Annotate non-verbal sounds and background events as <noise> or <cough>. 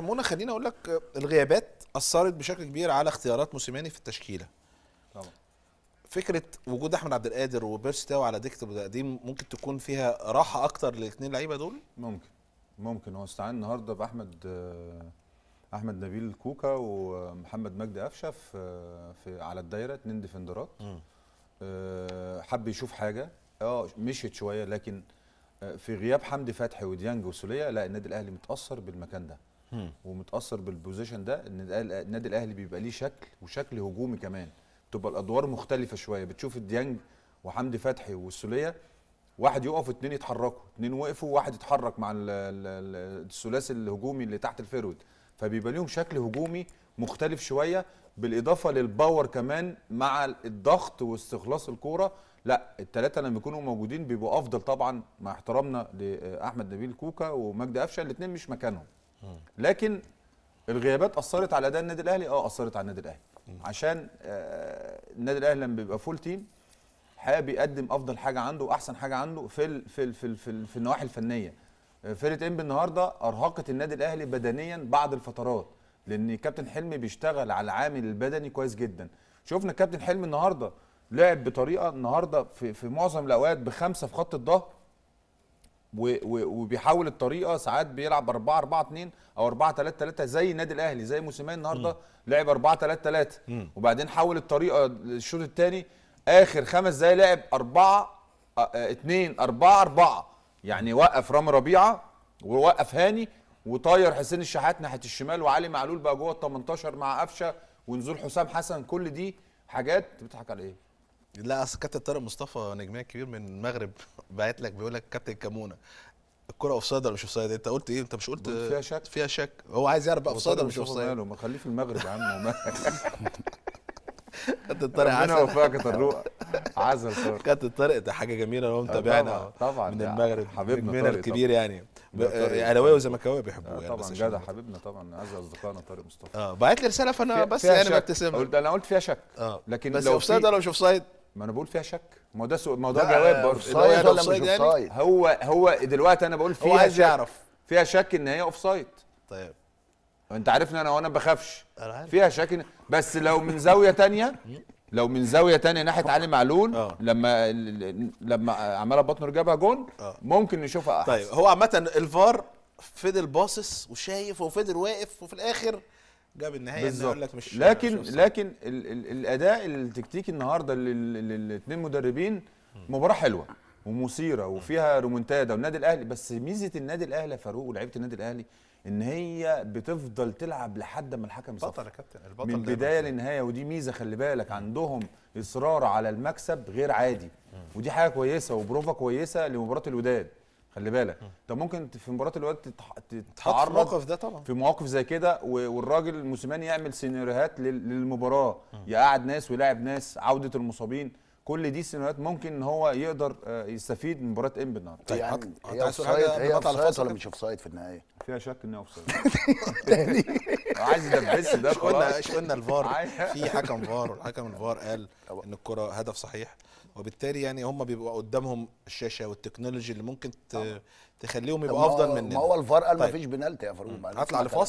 منى خليني اقول لك الغيابات اثرت بشكل كبير على اختيارات موسيماني في التشكيله طبعا فكره وجود احمد عبد القادر وبيرسي تاو على دكت قديم ممكن تكون فيها راحه اكتر للاثنين لعيبه دول ممكن ممكن هو استعان النهارده باحمد آه، احمد نبيل كوكا ومحمد مجدي قفشه في, آه، في على الدايره اتنين ديفندرات آه، حب يشوف حاجه اه مشيت شويه لكن في غياب حمدي فتحي وديانج وسوليه لا النادي الاهلي متاثر بالمكان ده ومتاثر بالبوزيشن ده ان النادي الاهلي بيبقى ليه شكل وشكل هجومي كمان تبقى الادوار مختلفه شويه بتشوف الديانج وحمدي فتحي والسوليه واحد يقف واثنين يتحركوا اثنين وقفوا وواحد اتحرك مع الثلاثي الهجومي اللي تحت الفيرود فبيبقى ليهم شكل هجومي مختلف شويه بالاضافه للباور كمان مع الضغط واستخلاص الكوره لا الثلاثه لما يكونوا موجودين بيبقوا افضل طبعا مع احترامنا لاحمد نبيل كوكا ومجدي قفشه الاثنين مش مكانهم لكن الغيابات اثرت على اداء النادي الاهلي اه اثرت على النادي الاهلي عشان آه، النادي الاهلي لما بيبقى فول تيم حقيقه بيقدم افضل حاجه عنده واحسن حاجه عنده في الـ في الـ في, الـ في, الـ في النواحي الفنيه آه، فرقه انبي النهارده ارهقت النادي الاهلي بدنيا بعد الفترات لان كابتن حلمي بيشتغل على العامل البدني كويس جدا شفنا كابتن حلمي النهارده لعب بطريقه النهارده في, في معظم الاوقات بخمسه في خط الظهر وبيحاول الطريقه ساعات بيلعب 4 4 2 او 4 3 3 زي النادي الاهلي زي موسيماني النهارده لعب 4 3 3 وبعدين حاول الطريقه الشوط الثاني اخر خمس دقايق لعب 4 2 4 4 يعني وقف رامي ربيعه ووقف هاني وطاير حسين الشحات ناحيه الشمال وعلي معلول بقى جوه ال 18 مع قفشه ونزول حسام حسن كل دي حاجات بتضحك على ايه؟ لا اصل كابتن طارق مصطفى نجميه كبير من المغرب باعت لك بيقول لك كابتن كمونه الكره اوف سايد ولا مش اوف سايد انت قلت ايه انت مش قلت فيها شك فيها شك هو عايز يعرف بقى اوف سايد ولا مش اوف سايد ما خليه في المغرب يا عم <laughs> كابتن طارق عسل انا وفاك طروق عسل كابتن طارق ده حاجه جميله هو متابعنا طبعا من المغرب حبيبنا من الكبير يعني آه، اهلاويه وزملكاويه بيحبوه آه، يعني طبعا جدع حبيبنا طبعا اعز اصدقائنا طارق مصطفى اه بعت لي رساله فانا بس يعني ببتسم قلت انا قلت فيها شك اه لكن بس اوف سايد ولا مش اوف سايد ما انا بقول فيها شك ما ده سؤال ما ده جواب برضه هو هو دلوقتي انا بقول فيها هو عايز يعرف فيها شك ان هي اوف سايد طيب انت عارفني انا وانا ما بخافش فيها شك إن... بس لو من زاويه تانية <laughs> لو من زاويه تانية ناحيه علي معلول أوه. لما لما عماله بطنه جابها جون أوه. ممكن نشوفها احسن طيب هو عامه الفار فضل باصص وشايف وفضل واقف وفي الاخر جاب النهائي انا يقول لك مش لكن مش لكن ال ال الاداء التكتيكي النهارده للاثنين مدربين مباراه حلوه ومثيره وفيها رومنتادا والنادي الاهلي بس ميزه النادي الاهلي يا فاروق ولعيبه النادي الاهلي ان هي بتفضل تلعب لحد ما الحكم يصفر بطل يا كابتن البطل من بدايه لنهايه ودي ميزه خلي بالك عندهم اصرار على المكسب غير عادي ودي حاجه كويسه وبروفا كويسه لمباراه الوداد خلي بالك انت ممكن في مباراه الوقت تتعرض في ده طبعا في مواقف زي كده والراجل الموسيماني يعمل سيناريوهات للمباراه يقعد ناس ويلاعب ناس عوده المصابين كل دي السيناريوهات ممكن ان هو يقدر آه، يستفيد من مباراه انبي النهارده طيب يعني هي اوفسايد هي اوفسايد ولا مش اوفسايد في النهايه؟ فيها شك ان هي اوفسايد <laughs> <laughs> عايز يدبس ده قلنا قلنا الفار <laughs> في حكم فار والحكم الفار قال ان الكره هدف صحيح وبالتالي يعني هم بيبقوا قدامهم الشاشه والتكنولوجي اللي ممكن تخليهم يبقوا افضل مننا ما هو الفار قال طيب. بنالتي يا فاروق هطلع لفاصل